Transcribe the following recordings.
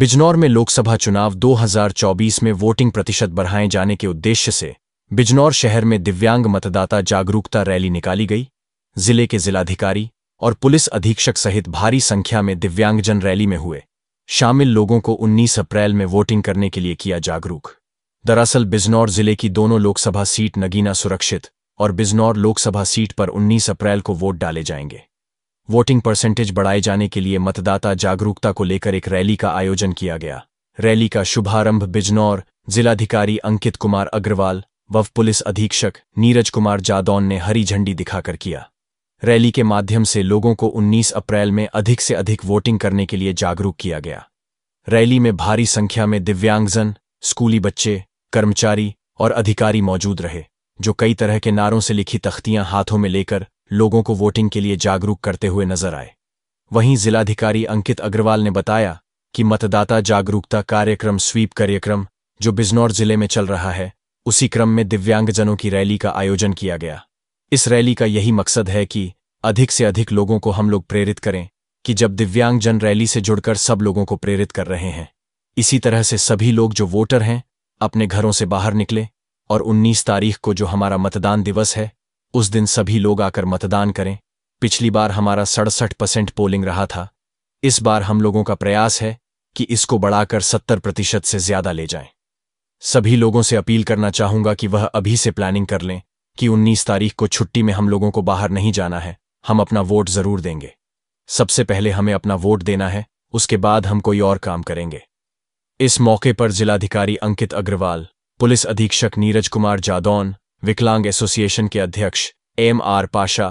बिजनौर में लोकसभा चुनाव 2024 में वोटिंग प्रतिशत बढ़ाए जाने के उद्देश्य से बिजनौर शहर में दिव्यांग मतदाता जागरूकता रैली निकाली गई जिले के जिलाधिकारी और पुलिस अधीक्षक सहित भारी संख्या में दिव्यांगजन रैली में हुए शामिल लोगों को 19 अप्रैल में वोटिंग करने के लिए किया जागरूक दरअसल बिजनौर जिले की दोनों लोकसभा सीट नगीना सुरक्षित और बिजनौर लोकसभा सीट पर 19 अप्रैल को वोट डाले जाएंगे वोटिंग परसेंटेज बढ़ाए जाने के लिए मतदाता जागरूकता को लेकर एक रैली का आयोजन किया गया रैली का शुभारंभ बिजनौर जिलाधिकारी अंकित कुमार अग्रवाल व पुलिस अधीक्षक नीरज कुमार जादौन ने हरी झंडी दिखाकर किया रैली के माध्यम से लोगों को 19 अप्रैल में अधिक से अधिक वोटिंग करने के लिए जागरूक किया गया रैली में भारी संख्या में दिव्यांगजन स्कूली बच्चे कर्मचारी और अधिकारी मौजूद रहे जो कई तरह के नारों से लिखी तख्तियां हाथों में लेकर लोगों को वोटिंग के लिए जागरूक करते हुए नजर आए वहीं जिलाधिकारी अंकित अग्रवाल ने बताया कि मतदाता जागरूकता कार्यक्रम स्वीप कार्यक्रम जो बिजनौर जिले में चल रहा है उसी क्रम में दिव्यांगजनों की रैली का आयोजन किया गया इस रैली का यही मकसद है कि अधिक से अधिक लोगों को हम लोग प्रेरित करें कि जब दिव्यांगजन रैली से जुड़कर सब लोगों को प्रेरित कर रहे हैं इसी तरह से सभी लोग जो वोटर हैं अपने घरों से बाहर निकले और 19 तारीख को जो हमारा मतदान दिवस है उस दिन सभी लोग आकर मतदान करें पिछली बार हमारा सड़सठ परसेंट पोलिंग रहा था इस बार हम लोगों का प्रयास है कि इसको बढ़ाकर सत्तर प्रतिशत से ज्यादा ले जाएं। सभी लोगों से अपील करना चाहूंगा कि वह अभी से प्लानिंग कर लें कि 19 तारीख को छुट्टी में हम लोगों को बाहर नहीं जाना है हम अपना वोट जरूर देंगे सबसे पहले हमें अपना वोट देना है उसके बाद हम कोई और काम करेंगे इस मौके पर जिलाधिकारी अंकित अग्रवाल पुलिस अधीक्षक नीरज कुमार जादौन विकलांग एसोसिएशन के अध्यक्ष एम आर पाशा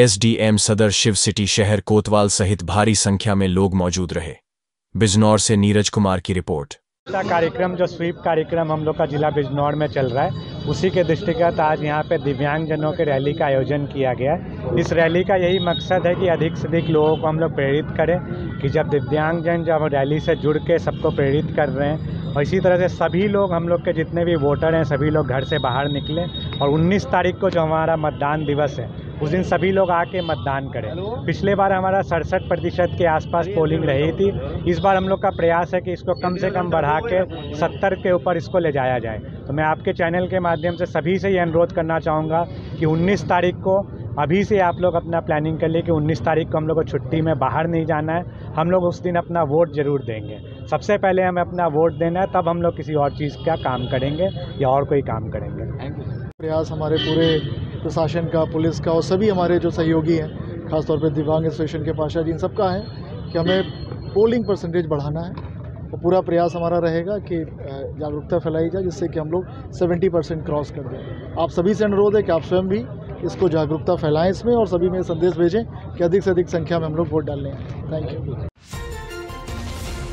एसडीएम सदर शिव सिटी शहर कोतवाल सहित भारी संख्या में लोग मौजूद रहे बिजनौर से नीरज कुमार की रिपोर्ट कार्यक्रम जो स्वीप कार्यक्रम हम लोग का जिला बिजनौर में चल रहा है उसी के दृष्टिगत आज यहाँ पे दिव्यांगजनों के रैली का आयोजन किया गया इस रैली का यही मकसद है कि अधिक से अधिक लोगों को हम लोग प्रेरित करें कि जब दिव्यांगजन जब रैली से जुड़ के सबको प्रेरित कर रहे हैं और इसी तरह से सभी लोग हम लोग के जितने भी वोटर हैं सभी लोग घर से बाहर निकलें और 19 तारीख को जो हमारा मतदान दिवस है उस दिन सभी लोग आके मतदान करें पिछले बार हमारा सड़सठ प्रतिशत के आसपास पोलिंग रही थी इस बार हम लोग का प्रयास है कि इसको कम से कम बढ़ा के सत्तर के ऊपर इसको ले जाया जाए तो मैं आपके चैनल के माध्यम से सभी से ये अनुरोध करना चाहूँगा कि उन्नीस तारीख को अभी से आप लोग अपना प्लानिंग कर लिए कि 19 तारीख को हम लोग को छुट्टी में बाहर नहीं जाना है हम लोग उस दिन अपना वोट ज़रूर देंगे सबसे पहले हमें अपना वोट देना है तब हम लोग किसी और चीज़ का काम करेंगे या और कोई काम करेंगे प्रयास हमारे पूरे प्रशासन का पुलिस का और सभी हमारे जो सहयोगी हैं खासतौर पर दिव्यांग एसोसिएशन के पाशाह जी इन सबका है कि हमें पोलिंग परसेंटेज बढ़ाना है और पूरा प्रयास हमारा रहेगा कि जागरूकता फैलाई जाए जिससे कि हम लोग 70 परसेंट क्रॉस कर दें आप सभी से अनुरोध है कि आप स्वयं भी इसको जागरूकता फैलाएं इसमें और सभी में संदेश भेजें कि अधिक से अधिक संख्या में हम लोग वोट डालने हैं थैंक यू